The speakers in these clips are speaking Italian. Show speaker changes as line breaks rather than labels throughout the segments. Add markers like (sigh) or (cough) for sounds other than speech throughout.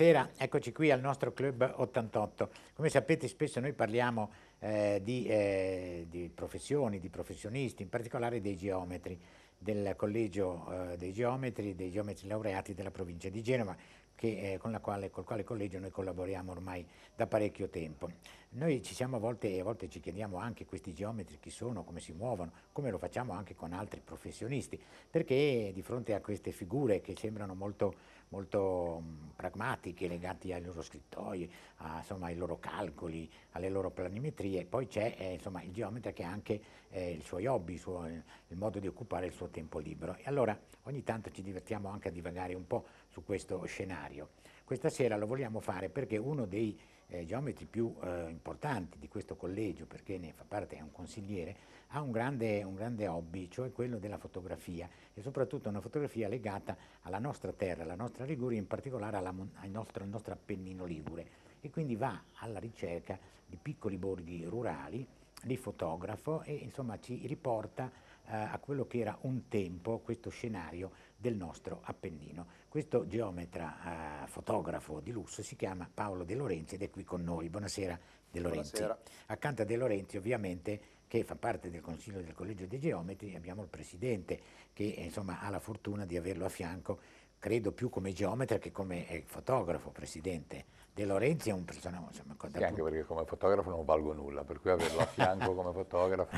Buonasera, eccoci qui al nostro Club 88. Come sapete spesso noi parliamo eh, di, eh, di, professioni, di professionisti, in particolare dei geometri, del collegio eh, dei geometri, dei geometri laureati della provincia di Genova, che, eh, con quale, col quale collegio noi collaboriamo ormai da parecchio tempo. Noi ci siamo a volte, e a volte ci chiediamo anche questi geometri chi sono, come si muovono, come lo facciamo anche con altri professionisti, perché di fronte a queste figure che sembrano molto molto mm, pragmatiche, legate ai loro scrittoi, a, insomma, ai loro calcoli, alle loro planimetrie. Poi c'è eh, insomma, il geometra che ha anche eh, i suoi hobby, il, suo, il modo di occupare il suo tempo libero. E allora ogni tanto ci divertiamo anche a divagare un po' su questo scenario. Questa sera lo vogliamo fare perché uno dei eh, geometri più eh, importanti questo collegio, perché ne fa parte, è un consigliere, ha un grande, un grande hobby, cioè quello della fotografia e soprattutto una fotografia legata alla nostra terra, alla nostra Liguria, in particolare alla, al, nostro, al nostro Appennino Ligure e quindi va alla ricerca di piccoli borghi rurali, li fotografo e insomma ci riporta eh, a quello che era un tempo questo scenario del nostro Appennino. Questo geometra eh, fotografo di lusso si chiama Paolo De Lorenzi ed è qui con noi. Buonasera De Laurenti. Buonasera. Accanto a De Lorenzi ovviamente che fa parte del Consiglio del Collegio dei Geometri, abbiamo il Presidente che eh, insomma, ha la fortuna di averlo a fianco, credo più come geometra che come eh, fotografo, Presidente. De Lorenzi è un personaggio... Insomma, sì, anche perché come
fotografo non valgo nulla, per cui averlo a fianco (laughs) come fotografo...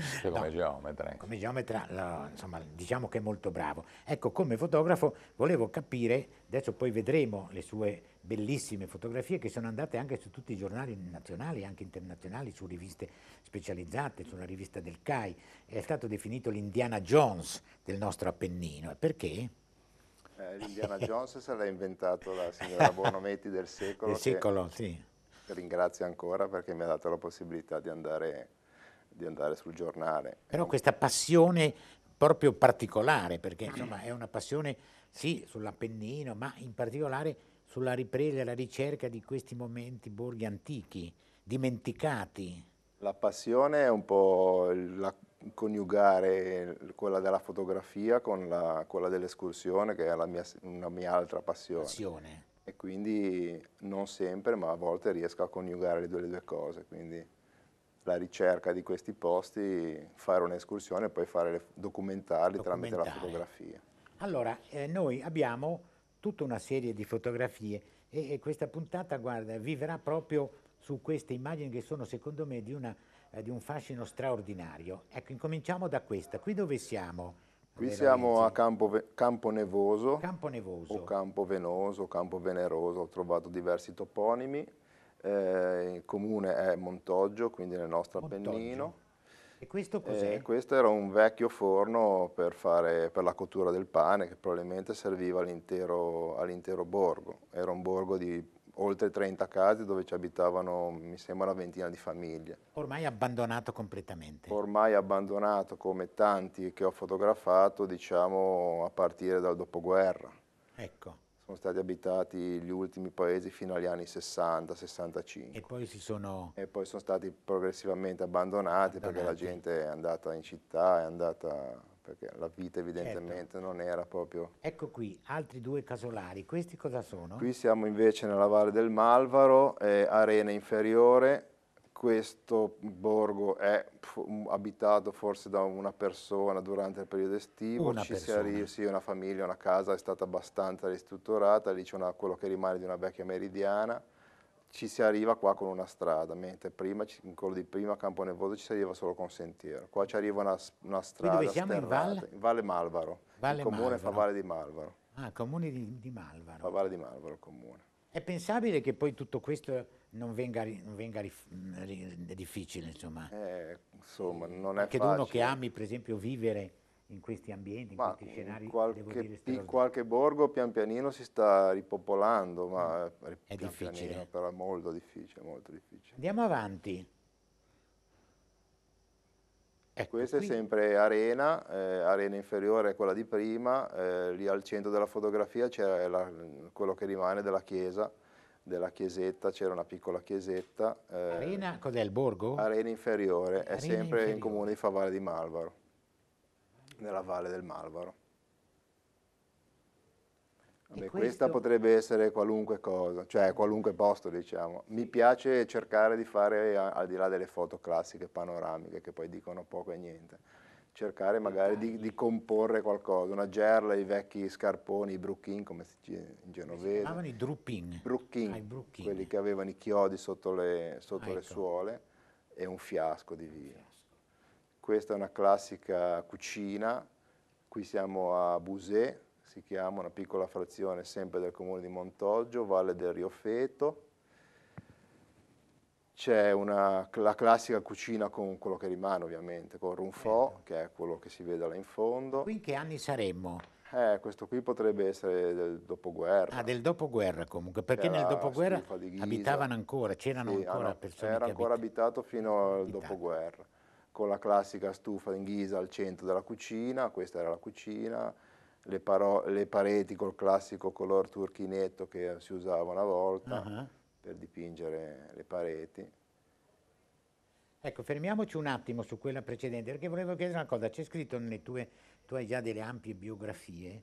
Cioè come no, geometra.
Ecco. Come geometra, lo, insomma, diciamo che è molto bravo. Ecco, come fotografo volevo capire, adesso poi vedremo le sue bellissime fotografie che sono andate anche su tutti i giornali nazionali, anche internazionali, su riviste specializzate, sulla rivista del CAI. È stato definito l'Indiana Jones del nostro Appennino. Perché? Eh, L'Indiana
(laughs) Jones se l'ha inventato la signora Bonometti del secolo. Del secolo, sì. Ringrazio
ancora perché mi ha dato la possibilità di andare di andare sul giornale. Però questa passione proprio particolare, perché insomma è una passione sì sull'Appennino, ma in particolare sulla ripresa e la ricerca di questi momenti borghi antichi, dimenticati.
La passione è un po' la coniugare quella della fotografia con la, quella dell'escursione, che è mia, una mia altra passione. passione. E quindi non sempre, ma a volte riesco a coniugare le due, le due cose. Quindi la ricerca di questi posti, fare un'escursione e poi le, documentarli tramite la fotografia.
Allora, eh, noi abbiamo tutta una serie di fotografie e, e, questa puntata, guarda, vivrà proprio su queste immagini che sono secondo me di, una, eh, di un fascino straordinario. Ecco, incominciamo da questa. Qui dove siamo? Qui Veramente. siamo a
campo, campo, nevoso, campo Nevoso o Campo Venoso, Campo Veneroso, ho trovato diversi toponimi eh, il comune è Montoggio, quindi nel nostro Appennino.
E questo cos'è? Eh,
questo era un vecchio forno per, fare, per, la cottura del pane che probabilmente serviva all'intero all borgo. Era un borgo di oltre 30 case dove ci abitavano, mi sembra, una ventina di famiglie.
Ormai abbandonato completamente?
Ormai abbandonato come tanti che ho fotografato, diciamo, a partire dal dopoguerra. Ecco sono stati abitati gli ultimi paesi fino agli anni 60-65.
E poi si sono...
E poi sono stati progressivamente abbandonati, abbandonati, perché la gente è andata in città, è andata... perché la vita evidentemente certo. non era proprio...
Ecco qui, altri due casolari, questi cosa sono? Qui
siamo invece nella Valle del Malvaro, eh, Arena Inferiore, questo borgo è abitato forse da una persona durante il periodo estivo, una ci persona. si arriva, sì, una famiglia, una casa è stata abbastanza ristrutturata, lì c'è quello che rimane di una vecchia meridiana, ci si arriva qua con una strada, mentre prima, in quello di prima, Campo Nevoso, ci si arriva solo con sentiero. Qua ci arriva una, una strada dove siamo sterrata, in Valle? Valle Malvaro, Valle il comune Malvaro. fa Valle di Malvaro.
Ah, comune di, di Malvaro. Fa
Valle di Malvaro comune.
È pensabile che poi tutto questo non venga, non venga è difficile, insomma. Eh, insomma, non è Anche facile. uno che ami, per esempio, vivere in questi ambienti, ma in questi scenari, in qualche, dire,
qualche borgo pian pianino si sta ripopolando, ma mm. è pian difficile. Pianino, però è molto difficile, molto
difficile. Andiamo avanti.
Ecco, Questa qui. è sempre arena, eh, arena inferiore è quella di prima, eh, lì al centro della fotografia c'è quello che rimane della chiesa, della chiesetta, c'era una piccola chiesetta. Eh, arena, cos'è il borgo? Arena inferiore, arena è sempre inferiore. in comune di Favale di Malvaro, nella valle del Malvaro. Vabbè, questo... Questa potrebbe essere qualunque cosa, cioè qualunque posto diciamo. Mi piace cercare di fare al di là delle foto classiche, panoramiche, che poi dicono poco e niente cercare magari di, di, comporre qualcosa, una gerla, i vecchi scarponi, i brucchin come si dice in genovese. Si chiamavano i druppin. Brucchin, ah, quelli che avevano i chiodi sotto le, sotto ah, ecco. le suole e un fiasco di vino. Questa è una classica cucina, qui siamo a Busé, si chiama una piccola frazione sempre del comune di Montoggio, Valle del Rio Feto c'è la classica cucina con quello che rimane ovviamente, con il certo. che è quello che si vede là in fondo. Qui in che anni saremmo? Eh, questo qui potrebbe essere del dopoguerra.
Ah, del dopoguerra comunque, perché nel dopoguerra abitavano ancora, c'erano sì, ancora ah, no, persone Era ancora
abitato fino al abitato. dopoguerra, con la classica stufa in ghisa al centro della cucina, questa era la cucina, le, le pareti col classico color turchinetto che si usava una volta. Uh -huh per dipingere le pareti.
Ecco, fermiamoci un attimo su quella precedente, perché volevo chiedere una cosa. C'è scritto nelle tue, tu hai già delle ampie biografie,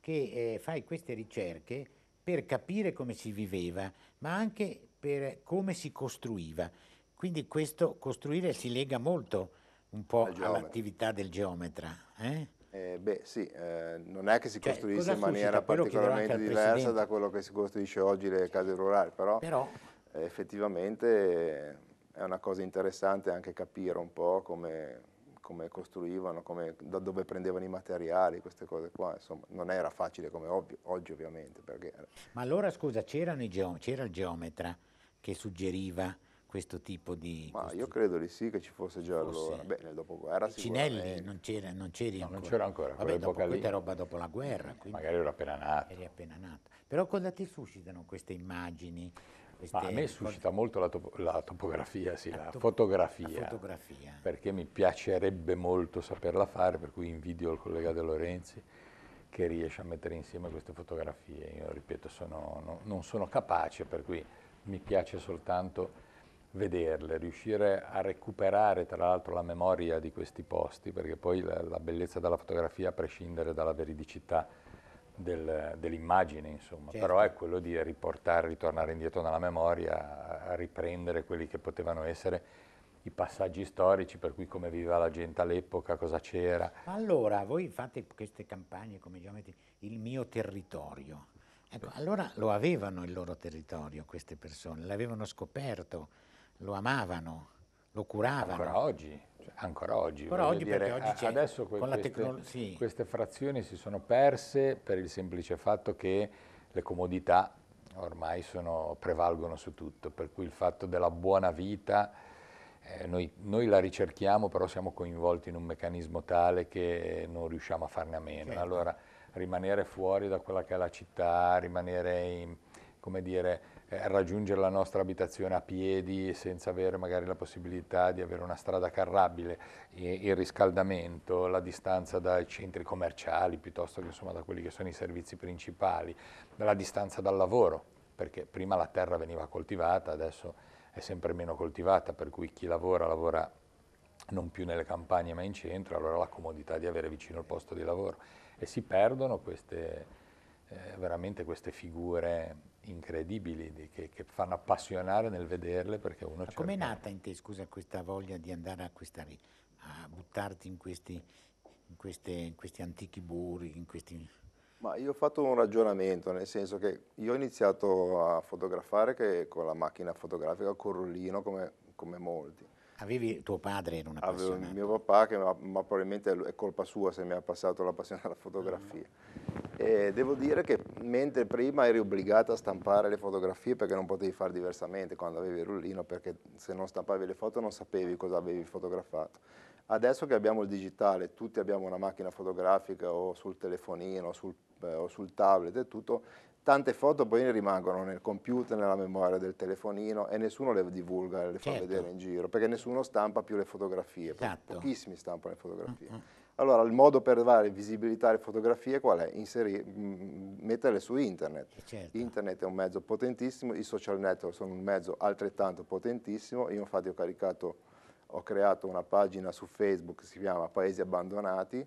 che eh, fai queste ricerche per capire come si viveva, ma anche per come si costruiva. Quindi questo costruire si lega molto un po' all'attività del geometra.
Eh? Eh, beh sì, eh, non è che si cioè, costruisse in maniera particolarmente diversa da quello che si costruisce oggi le case rurali, però, però... Eh, effettivamente è una cosa interessante anche capire un po' come, come costruivano, come, da dove prendevano i materiali, queste cose qua, insomma non era facile come ovvio, oggi ovviamente. Perché...
Ma allora scusa, c'era il geometra che suggeriva questo tipo di... Ma io credo di sì che ci fosse già fosse... allora, beh nel dopoguerra Cinelli non c'era, non c'eri no, ancora. Non c'era ancora, Vabbè, dopo, questa è roba dopo la guerra. Magari ero appena nato. Eri appena nato. Però cosa ti suscitano queste immagini? Queste... a me suscita molto la, topo- la topografia, sì, la, la, to- fotografia, la, fotografia,
perché mi piacerebbe molto saperla fare, per cui invidio il collega De Lorenzi che riesce a mettere insieme queste fotografie. Io ripeto, sono, no, non sono capace, per cui mi piace soltanto vederle, riuscire a recuperare tra l'altro la memoria di questi posti, perché poi la, la bellezza della fotografia a prescindere dalla veridicità del, dell'immagine, insomma, certo. però è quello di riportare, ritornare indietro nella memoria, a riprendere quelli che potevano essere i passaggi storici, per cui come viveva la gente all'epoca, cosa c'era.
Allora, voi fate queste campagne come geometri, il mio territorio. Ecco, allora lo avevano il loro territorio queste persone, l'avevano scoperto lo amavano, lo curavano. Ancora oggi, cioè, ancora oggi. Ancora oggi dire, oggi adesso que- queste,
sì. queste frazioni si sono perse per il semplice fatto che le comodità ormai sono, prevalgono su tutto, per cui il fatto della buona vita eh, noi, noi, la ricerchiamo, però siamo coinvolti in un meccanismo tale che non riusciamo a farne a meno. Certo. Allora rimanere fuori da quella che è la città, rimanere in, come dire, eh, raggiungere la nostra abitazione a piedi senza avere magari la possibilità di avere una strada carrabile, il riscaldamento, la distanza dai centri commerciali piuttosto che insomma, da quelli che sono i servizi principali, la distanza dal lavoro, perché prima la terra veniva coltivata, adesso è sempre meno coltivata, per cui chi lavora lavora non più nelle campagne ma in centro, allora la comodità di avere vicino il posto di lavoro e si perdono queste, eh, veramente queste figure incredibili che, che, fanno appassionare nel vederle perché
uno... Ma com'è nata in te, scusa, questa voglia di andare a, questa, a buttarti in questi, in, queste, in questi, antichi buri, in questi...
Ma io ho fatto un ragionamento, nel senso che io ho iniziato a fotografare con la macchina fotografica, con rullino come, come molti. Avevi tuo padre in una passione? Avevo mio papà, che, ma, ma, probabilmente è colpa sua se mi ha passato la passione alla fotografia. Ah. E devo dire che mentre prima eri obbligato a stampare le fotografie perché non potevi fare diversamente quando avevi il rullino, perché se non stampavi le foto non sapevi cosa avevi fotografato Adesso che abbiamo il digitale, tutti abbiamo una macchina fotografica o sul telefonino o sul, eh, o sul tablet e tutto, tante foto poi ne rimangono nel computer, nella memoria del telefonino e nessuno le divulga, le certo. fa vedere in giro, perché nessuno stampa più le fotografie, esatto. pochissimi stampano le fotografie. Uh mm, -huh. Mm. Allora il modo per dare visibilità alle fotografie qual è? Inserire, mm, metterle su internet. Eh, certo. Internet è un mezzo potentissimo, i social network sono un mezzo altrettanto potentissimo, io infatti ho caricato ho creato una pagina su Facebook che si chiama Paesi Abbandonati,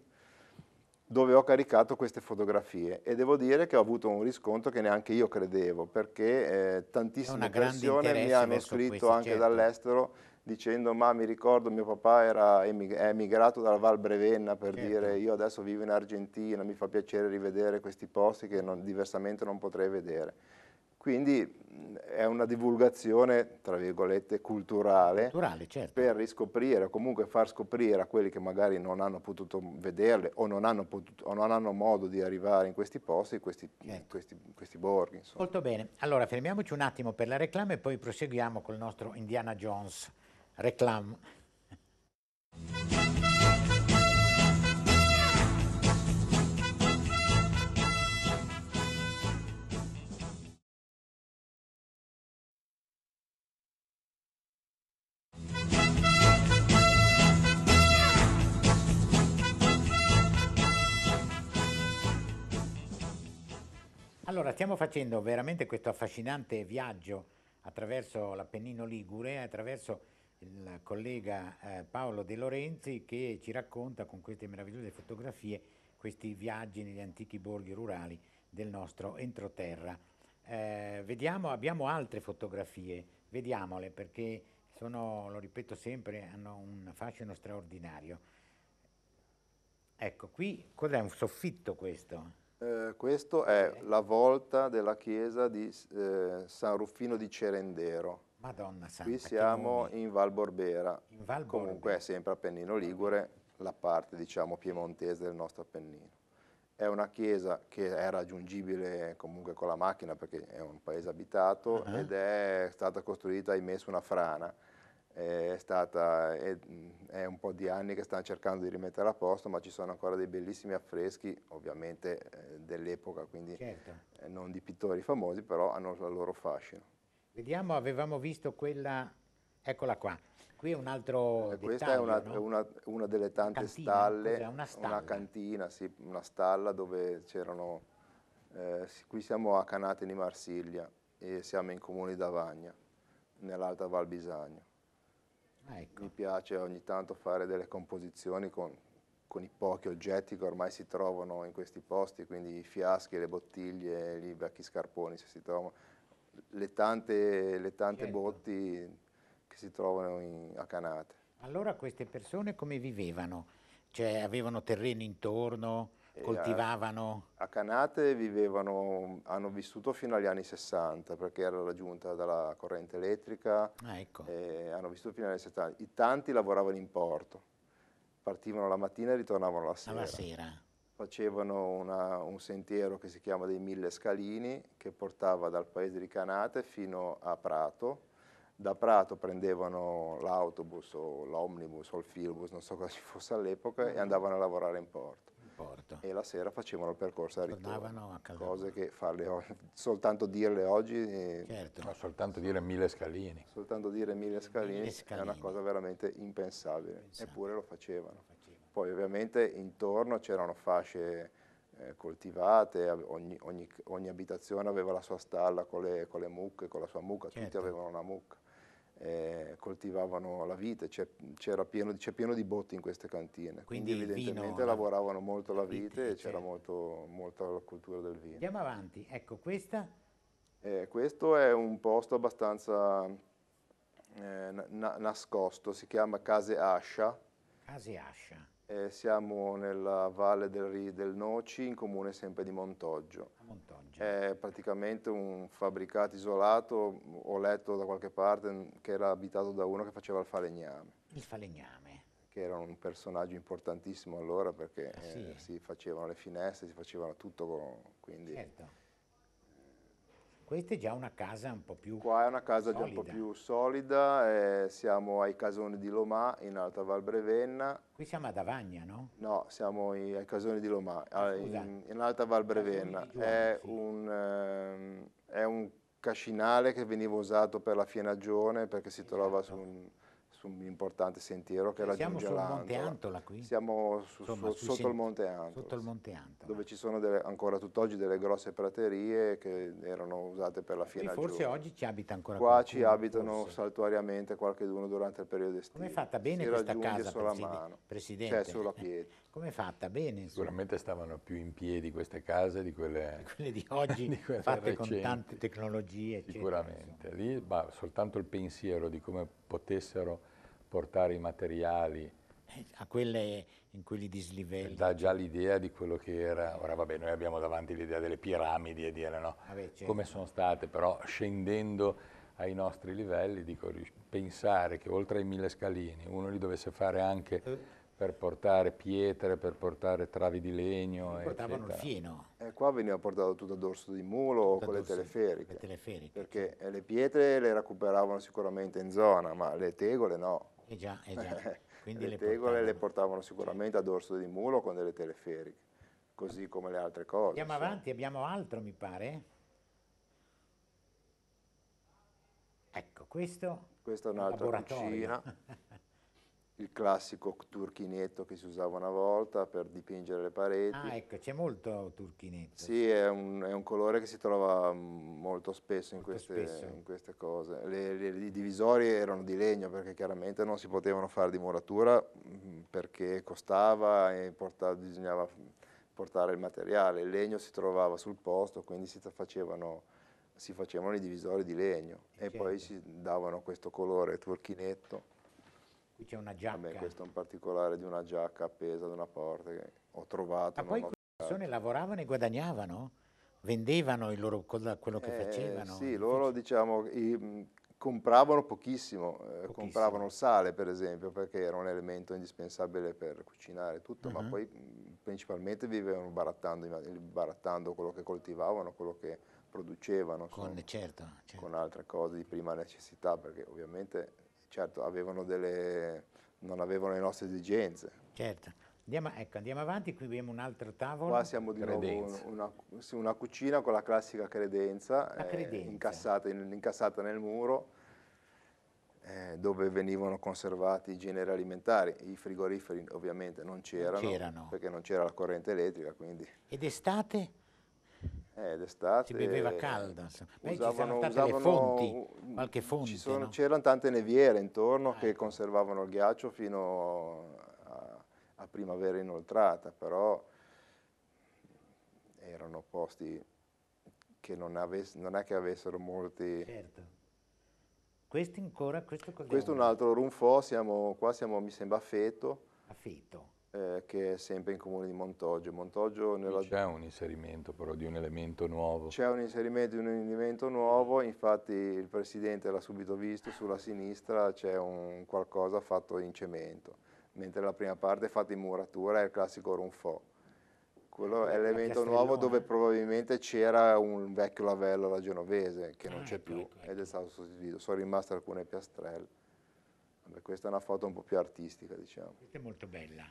dove ho caricato queste fotografie e devo dire che ho avuto un riscontro che neanche io credevo, perché eh, tantissime persone mi hanno scritto anche certo. dall'estero dicendo ma mi ricordo mio papà era emig è emigrato dalla Val Brevenna per certo. dire io adesso vivo in Argentina, mi fa piacere rivedere questi posti che non, diversamente non potrei vedere. Quindi è una divulgazione, tra virgolette, culturale, culturale certo. per riscoprire o comunque far scoprire a quelli che magari non hanno potuto vederle o non hanno, potuto, o non hanno modo di arrivare in questi posti, questi, certo. questi, questi borghi. Insomma.
Molto bene, allora fermiamoci un attimo per la reclama e poi proseguiamo col nostro Indiana Jones reclame. Allora, stiamo facendo veramente questo affascinante viaggio attraverso l'Appennino Ligure, attraverso il collega eh, Paolo De Lorenzi che ci racconta con queste meravigliose fotografie questi viaggi negli antichi borghi rurali del nostro entroterra. Eh, vediamo, abbiamo altre fotografie, vediamole perché sono, lo ripeto sempre, hanno un fascino straordinario. Ecco, qui cos'è un soffitto questo?
Eh, questo è okay. la volta della chiesa di eh, San Ruffino di Cerendero.
Madonna Santa. Qui siamo
in Val Borbera. In Val Borbera. Comunque è sempre Appennino Ligure, la parte diciamo piemontese del nostro Appennino. È una chiesa che è raggiungibile comunque con la macchina perché è un paese abitato uh ah. -huh. ed è stata costruita, ahimè, su una frana è, stata, è, è, un po' di anni che stanno cercando di rimettere a posto, ma ci sono ancora dei bellissimi affreschi, ovviamente eh, dell'epoca, quindi certo. eh, non di pittori famosi, però hanno il loro fascino.
Vediamo, avevamo visto quella, eccola qua, qui è un altro eh, Questa è una, no?
una, una delle tante cantina, stalle, una stalla. una cantina, sì, una stalla dove c'erano, eh, qui siamo a Canate di Marsiglia e siamo in comune d'Avagna, nell'Alta Val Bisagno. Ah, ecco. Mi piace ogni tanto fare delle composizioni con, con, i pochi oggetti che ormai si trovano in questi posti, quindi i fiaschi, le bottiglie, i vecchi scarponi se si trovano, le tante, le tante certo. botti
che si trovano in, a Canate. Allora queste persone come vivevano? Cioè avevano terreni intorno? Eh, coltivavano?
A, a, Canate vivevano, hanno vissuto fino agli anni 60 perché era raggiunta dalla corrente elettrica, ah, ecco. hanno vissuto fino agli anni 70. I tanti lavoravano in porto, partivano la mattina e ritornavano la sera. Alla ah, sera. Facevano una, un sentiero che si chiama dei Mille Scalini che portava dal paese di Canate fino a Prato, da Prato prendevano l'autobus o l'omnibus o il filbus, non so cosa ci fosse all'epoca, e mm. andavano a lavorare in porto porto. E la sera facevano il percorso a ritorno. a Cose che farle, soltanto dirle oggi... Eh, certo. No, soltanto dire mille scalini. Soltanto dire mille scalini, mille scalini. è una cosa veramente impensabile. Pensabile. Eppure lo facevano. lo facevano. Poi ovviamente intorno c'erano fasce eh, coltivate, ogni, ogni, ogni, abitazione aveva la sua stalla con le, con le mucche, con la sua mucca, certo. tutti avevano una mucca eh, coltivavano la vite, c'è, pieno, pieno, di botti in queste cantine, quindi, quindi evidentemente vino, lavoravano molto la vite, e c'era molto, molto la cultura del vino. Andiamo
avanti, ecco questa.
Eh, questo è un posto abbastanza eh, na nascosto, si chiama Case Ascia.
Case Ascia.
Eh, siamo nella valle del, del Noci, in comune sempre di Montoggio. È praticamente un fabbricato isolato, ho letto da qualche parte che era abitato da uno che faceva il falegname.
Il falegname.
Che era un personaggio importantissimo allora perché ah, sì. eh, si facevano le finestre, si facevano tutto, quindi... Certo
questa è già una casa un po' più Qua è una casa solida. già un po'
più solida, eh, siamo ai casoni di Lomà, in Alta Val Brevenna.
Qui siamo ad Avagna, no?
No, siamo ai casoni di Lomà, ah, in, in, Alta Val Brevenna. è, sì. un, eh, è, un, cascinale che veniva usato per la fienagione perché si esatto. trovava su un su un importante sentiero che eh, raggiunge Siamo sul Monte Antola
qui? Siamo su, Insomma, su, sotto, il Monte Antola, sotto il Monte Antola.
Dove ci sono delle, ancora tutt'oggi delle grosse praterie che erano usate per la fine forse oggi
ci abita ancora Qua qualcuno, ci abitano
forse. saltuariamente
qualcheduno durante il periodo estivo. Come è fatta bene si questa casa, sulla preside Presidente? Cioè sulla pietra. (laughs) Come è fatta bene? Sicuramente stavano più in piedi queste case di quelle (laughs) di,
quelle di oggi, (laughs) di quelle fatte recenti. con tante
tecnologie.
Sicuramente,
eccetera, lì ma soltanto il pensiero di come potessero portare i materiali. Eh, a quelle, in quelli dislivelli. Dà già l'idea di quello che era. Ora vabbè, noi abbiamo davanti l'idea delle piramidi e dire no, vabbè, certo. come sono state, però scendendo ai nostri livelli, dico, pensare che oltre ai mille scalini uno li dovesse fare anche eh. per portare pietre, per portare travi di legno. Portavano eccetera. il fieno.
E eh, qua veniva portato tutto a dorso di mulo tutto con le teleferiche, le teleferiche. Perché le pietre le recuperavano sicuramente in zona, ma le tegole no.
Eh già, eh già.
Eh, Quindi le, tegole portavano. le portavano sicuramente a dorso di mulo con delle teleferiche, così come le altre cose. Andiamo so. avanti,
abbiamo altro mi pare. Ecco, questo,
questo è un'altra cucina. (laughs) il classico turchinetto che si usava una volta per dipingere le pareti. Ah,
ecco, c'è molto turchinetto.
Sì, è un, è un, colore che si trova mm, molto spesso, molto in, queste, spesso. in, queste, cose. Le, le, I divisori erano di legno perché chiaramente non si potevano fare di muratura mm, perché costava e portava, bisognava portare il materiale. Il legno si trovava sul posto, quindi si facevano si facevano i divisori di legno eh, e, e certo. poi si davano questo colore turchinetto. Qui c'è una giacca. Vabbè, questo è un particolare di una giacca appesa ad una porta che ho trovato. Ma poi queste persone
lavoravano e guadagnavano? Vendevano loro, quello che eh, facevano?
Sì, loro diciamo, i, compravano pochissimo, eh, pochissimo. Eh, compravano il sale per esempio perché era un elemento indispensabile per cucinare tutto, uh -huh. ma uh-huh. poi principalmente vivevano barattando, barattando, quello che coltivavano, quello che producevano, con, insomma, certo, certo. con altre cose di prima necessità perché ovviamente certo avevano delle, non avevano le nostre esigenze.
Certo. Andiamo, ecco, andiamo avanti, qui abbiamo un altro tavolo. Qua siamo di credenza. nuovo una, una, cucina con la classica
credenza, la eh, credenza. Eh, incassata, in, incassata, nel muro, eh, dove venivano conservati i generi alimentari. I frigoriferi ovviamente non c'erano, perché non c'era la corrente elettrica. Quindi.
Ed estate?
Eh, d'estate. Si beveva eh, calda, Beh, usavano, ci sono state usavano, fonti,
qualche fonte. Sono, no?
C'erano tante neviere intorno ah, che ecco. conservavano il ghiaccio fino a, a, primavera inoltrata, però erano posti che non, avess- non è che avessero molti... Certo.
Questi ancora, questo cos'è? Questo è un altro
runfo, siamo, qua siamo, mi sembra, a Feto.
A Feto
eh, che è sempre in comune di Montoggio. Montoggio nella... C'è un inserimento però di un elemento nuovo. C'è un inserimento di un elemento nuovo, infatti il Presidente l'ha subito visto, sulla sinistra c'è un qualcosa fatto in cemento, mentre la prima parte è fatta in muratura, è il classico ronfò. Quello eh, è l'elemento nuovo dove probabilmente c'era un vecchio lavello alla genovese che non ah, c'è ecco, più ecco, ecco. ed è stato sostituito, sono rimaste alcune piastrelle. questa è una foto un po' più artistica, diciamo.
Questa è molto bella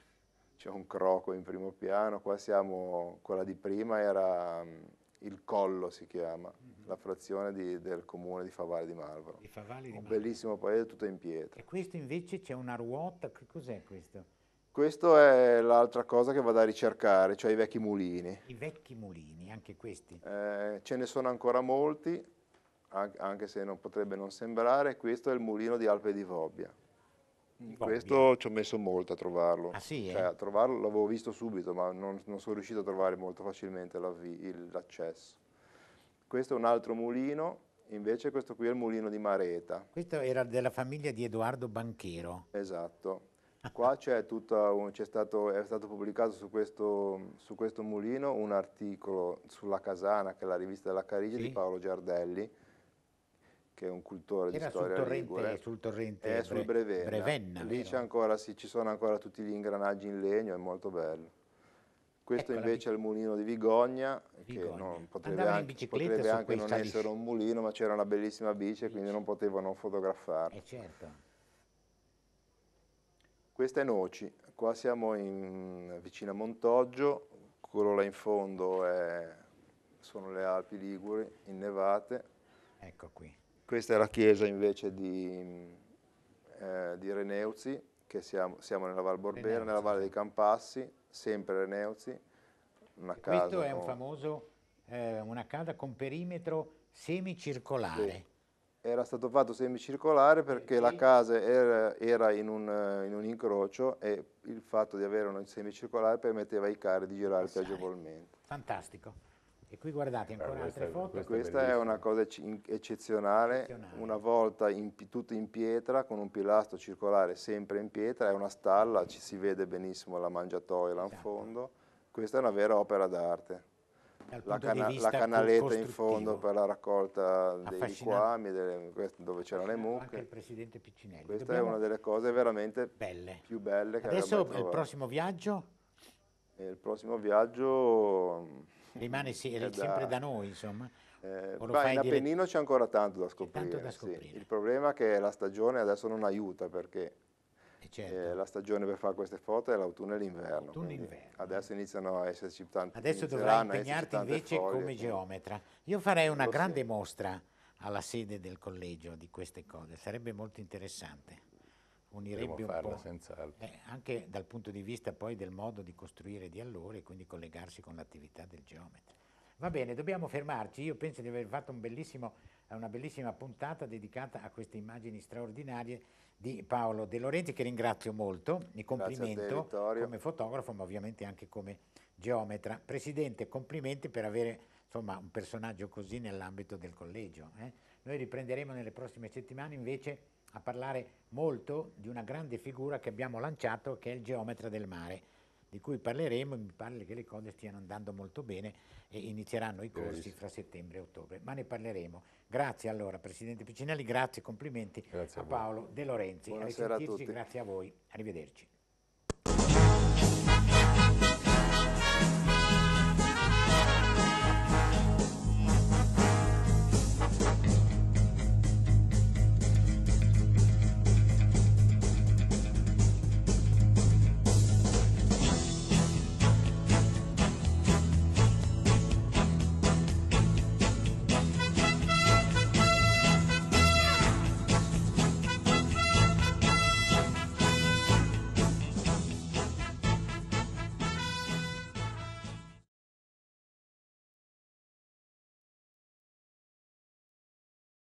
c'è un croco in primo piano, qua siamo, quella di prima era mm, il Collo si chiama, mm -hmm. la frazione di, del comune di Favale di Malvaro. Di Favale di un Malvaro. bellissimo paese tutto in pietra. E
questo invece c'è una ruota, che cos'è questo?
Questo è l'altra cosa che vado a ricercare, cioè i vecchi mulini. I vecchi mulini, anche questi? Eh, ce ne sono ancora molti, anche se non potrebbe non sembrare, questo è il mulino di Alpe di Vobbia. Mm, In questo ovvio. ci ho messo molto a trovarlo. Ah, sì, eh? Cioè, a trovarlo l'avevo visto subito, ma non, non, sono riuscito a trovare molto facilmente l'accesso. Questo è un altro mulino, invece questo qui è il mulino di Mareta.
Questo era della famiglia di Edoardo Banchero.
Esatto. Qua c'è stato, è stato pubblicato su questo, su questo, mulino un articolo sulla Casana, che è la rivista della Carige sì. di Paolo Giardelli, che è un cultore Era di storia sul torrente, ligure. sul torrente è sul Brevenna. Brevenna Lì ancora, sì, ci sono ancora tutti gli ingranaggi in legno, è molto bello. Questo Eccola, invece è il mulino di Vigogna, Vigogna. che non, potrebbe anche, potrebbe anche non essere un mulino, ma c'era una bellissima bici, bici. quindi non potevano fotografarlo. Eh certo. Questa è Noci, qua siamo in, vicino a Montoggio, quello là in fondo è, sono le Alpi Liguri, innevate. Ecco qui. Questa è la chiesa invece di, eh, di Reneuzi, che siamo, siamo nella Val Borbera, Reneuzi. nella Valle dei Campassi, sempre Reneuzi. Una casa, questo è un
famoso, eh, una casa con perimetro semicircolare. Sì.
Era stato fatto semicircolare perché sì. la casa era, era in, un, in, un, incrocio e il fatto di avere un semicircolare permetteva ai carri di girare più agevolmente.
Fantastico. E qui guardate ancora eh, altre foto. Questa, questa è, una
cosa eccezionale, eccezionale. una volta in, tutto in pietra, con un pilastro circolare sempre in pietra, è una stalla, ci si vede benissimo la mangiatoia là in esatto. fondo. Questa è una vera opera d'arte. La, cana la, canaletta in fondo per la raccolta dei liquami, dove c'erano le mucche.
Anche il presidente Piccinelli.
Questa Dobbiamo... è una delle cose veramente belle. più belle che Adesso il prossimo viaggio? Il prossimo viaggio Rimane sì, eh, sempre da
noi, insomma. Eh, beh, in Appennino
dire... c'è ancora tanto da scoprire. Tanto da scoprire. Sì. Il problema è che la stagione adesso non aiuta perché eh, eh, certo. eh, la stagione per fare queste foto è l'autunno e l'inverno. Adesso iniziano a esserci tanti Adesso dovrai impegnarti invece foglie, come geometra.
Io farei una grande sì. mostra alla sede del collegio di queste cose, sarebbe molto interessante unirebbe Devo farla, un po', eh, anche dal punto di vista poi del modo di costruire di allora e quindi collegarsi con l'attività del geometra. Va bene, dobbiamo fermarci, io penso di aver fatto un una bellissima puntata dedicata a queste immagini straordinarie di Paolo De Lorenzi che ringrazio molto, mi complimento come fotografo ma ovviamente anche come geometra. Presidente, complimenti per avere insomma, un personaggio così nell'ambito del collegio. Eh? Noi riprenderemo nelle prossime settimane invece a parlare molto di una grande figura che abbiamo lanciato che è il geometra del mare di cui parleremo, mi pare che le cose stiano andando molto bene e inizieranno i corsi fra settembre e ottobre, ma ne parleremo. Grazie allora Presidente Piccinelli, grazie, complimenti grazie a, a Paolo De Lorenzi, Buonasera a tutti. grazie a voi, arrivederci.